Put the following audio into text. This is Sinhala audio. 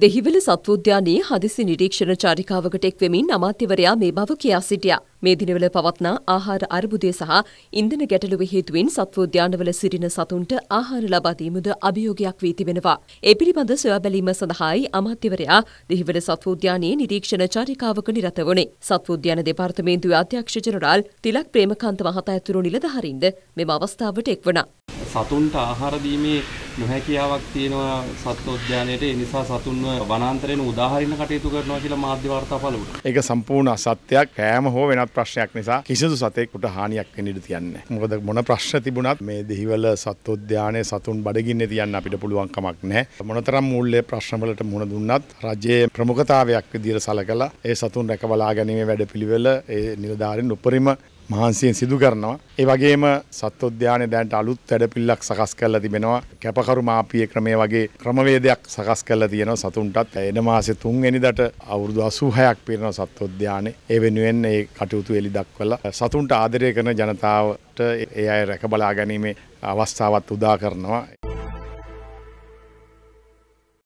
දෙහිවල සත්වෝද්‍යානයේ හදිසි නිරීක්ෂණ චාරිකාවකට එක්වෙමින් අමාත්‍යවරයා මේ බව කියා සිටියා. මේ දිනවල පවත්නා ආහාර අර්බුදය සහ ඉන්ධන ගැටලුව හේතුවෙන් සත්වෝද්‍යානවල සිටින සතුන්ට ආහාර ලබා දීමද අභියෝගයක් වී තිබෙනවා. ඒ පිළිබඳ සොයා බැලීම සඳහායි අමාත්‍යවරයා දෙහිවල සත්වෝද්‍යානයේ නිරීක්ෂණ චාරිකාවක නිරත වුණේ. සත්වෝද්‍යාන දෙපාර්තමේන්තුවේ අධ්‍යක්ෂ ජනරාල් තිලක් ප්‍රේමකාන්ත මහතා ඇතුළු නිලධාරීන්ද මෙම අවස්ථාවට එක්වුණා. සතුන්ට ආහාර දීමේ නොහැකියාවක් තියෙනවා සත්ව උද්‍යානයේට ඒ නිසා සතුන්ව වනාන්තරයෙන් උදාහරින්න කටයුතු කරනවා කියලා මාධ්‍ය වාර්තා පළ වුණා. ඒක සම්පූර්ණ අසත්‍යයක්. කෑම හෝ වෙනත් ප්‍රශ්නයක් නිසා කිසිදු සතෙකුට හානියක් වෙන්න ඉඩ තියන්නේ නැහැ. මොකද මොන ප්‍රශ්න තිබුණත් මේ දෙහිවල සත්ව උද්‍යානයේ සතුන් බඩගින්නේ තියන්න අපිට පුළුවන් කමක් නැහැ. මොනතරම් මූල්‍ය ප්‍රශ්න වලට මුහුණ දුන්නත් රජයේ ප්‍රමුඛතාවයක් විදියට සලකලා ඒ සතුන් රැකබලා ගැනීමේ වැඩපිළිවෙල ඒ නිලධාරීන් උපරිම මහන්සියෙන් සිදු කරනවා. ඒ වගේම සත්වෝද්‍යානයේ දැනට අලුත් වැඩපිළිවෙලක් සකස් කරලා තිබෙනවා. කැපකරු මාපිය ක්‍රමය වගේ ක්‍රමවේදයක් සකස් කරලා තියෙනවා සතුන්ටත්. එන මාසේ 3 වෙනිදාට අවුරුදු 86ක් පිරෙන සත්වෝද්‍යානයේ ඒ වෙනුවෙන් ඒ කටයුතු එලි දක්වලා සතුන්ට ආදරය කරන ජනතාවට ඒ අය රැකබලා ගැනීමේ අවස්ථාවත් උදා කරනවා.